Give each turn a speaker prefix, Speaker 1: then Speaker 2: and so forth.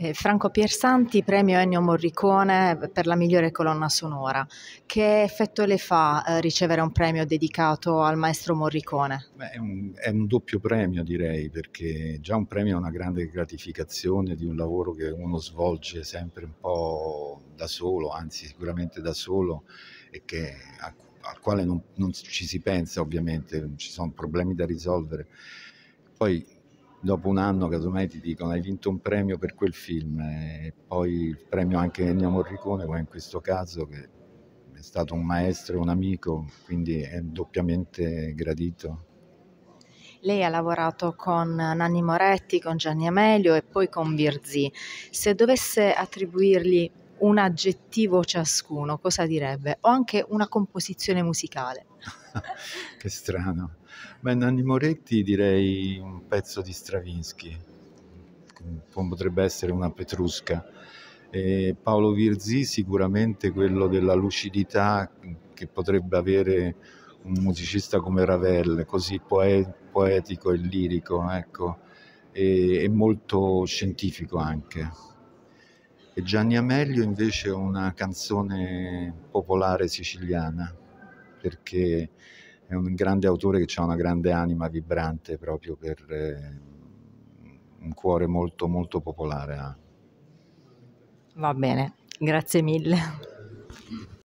Speaker 1: Eh, Franco Piersanti, premio Ennio Morricone per la migliore colonna sonora. Che effetto le fa eh, ricevere un premio dedicato al maestro Morricone?
Speaker 2: Beh, è, un, è, un, doppio premio direi, perché già un premio è una grande gratificazione di un lavoro che uno svolge sempre un po' da solo, anzi sicuramente da solo, e che, a, al quale non, non ci si pensa ovviamente, ci sono problemi da risolvere. Poi dopo un anno casomai ti dicono hai vinto un premio per quel film e poi il premio anche Ennio Morricone come in questo caso che è stato un maestro, e un amico, quindi è doppiamente gradito.
Speaker 1: Lei ha lavorato con Nanni Moretti, con Gianni Amelio e poi con Virzì. Se dovesse attribuirgli un aggettivo ciascuno, cosa direbbe? O anche una composizione musicale.
Speaker 2: che strano. Beh, Nanni Moretti direi un pezzo di Stravinsky, potrebbe essere una Petrusca. E Paolo Virzì sicuramente quello della lucidità che potrebbe avere un musicista come Ravel, così poetico e lirico, ecco, e, e molto scientifico anche e Gianni Amelio invece è una canzone popolare siciliana perché è un grande autore che ha una grande anima vibrante proprio per eh, un cuore molto molto
Speaker 1: popolare. Va bene, grazie mille.